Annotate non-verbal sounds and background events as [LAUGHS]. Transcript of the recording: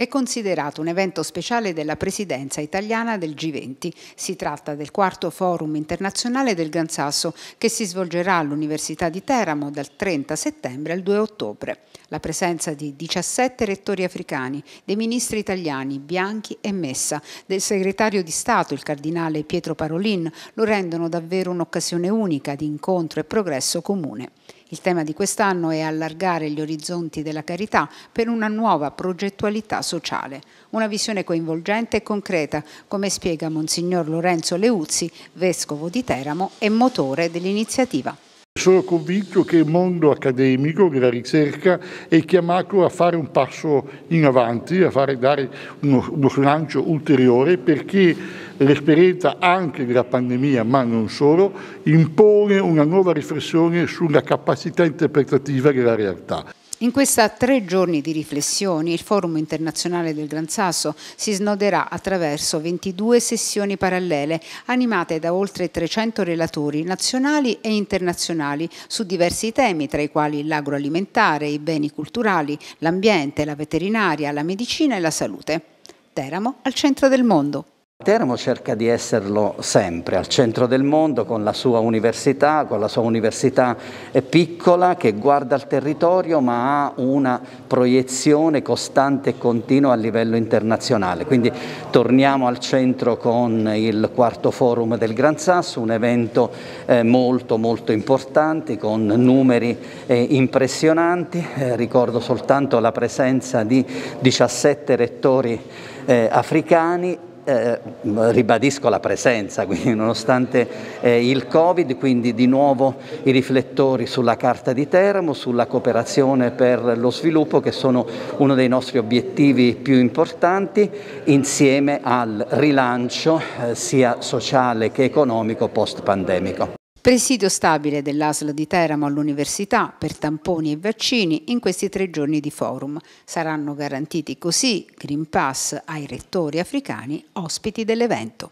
è considerato un evento speciale della presidenza italiana del G20. Si tratta del quarto forum internazionale del Gran Sasso che si svolgerà all'Università di Teramo dal 30 settembre al 2 ottobre. La presenza di 17 rettori africani, dei ministri italiani Bianchi e Messa, del segretario di Stato, il cardinale Pietro Parolin, lo rendono davvero un'occasione unica di incontro e progresso comune. Il tema di quest'anno è allargare gli orizzonti della carità per una nuova progettualità sociale, una visione coinvolgente e concreta, come spiega Monsignor Lorenzo Leuzzi, vescovo di Teramo e motore dell'iniziativa. Sono convinto che il mondo accademico della ricerca è chiamato a fare un passo in avanti, a fare, dare uno, uno slancio ulteriore perché l'esperienza anche della pandemia, ma non solo, impone una nuova riflessione sulla capacità interpretativa della realtà. In questi tre giorni di riflessioni il Forum internazionale del Gran Sasso si snoderà attraverso 22 sessioni parallele animate da oltre 300 relatori nazionali e internazionali su diversi temi tra i quali l'agroalimentare, i beni culturali, l'ambiente, la veterinaria, la medicina e la salute. Teramo al centro del mondo. Teramo cerca di esserlo sempre al centro del mondo con la sua università, con la sua università piccola che guarda il territorio ma ha una proiezione costante e continua a livello internazionale. Quindi torniamo al centro con il quarto forum del Gran Sasso, un evento eh, molto molto importante con numeri eh, impressionanti. Eh, ricordo soltanto la presenza di 17 rettori africani eh, ribadisco la presenza, [LAUGHS] quindi nonostante eh, il Covid, quindi di nuovo i riflettori sulla Carta di Teramo, sulla cooperazione per lo sviluppo che sono uno dei nostri obiettivi più importanti insieme al rilancio eh, sia sociale che economico post pandemico. Presidio stabile dell'ASL di Teramo all'Università per tamponi e vaccini in questi tre giorni di forum. Saranno garantiti così Green Pass ai rettori africani ospiti dell'evento.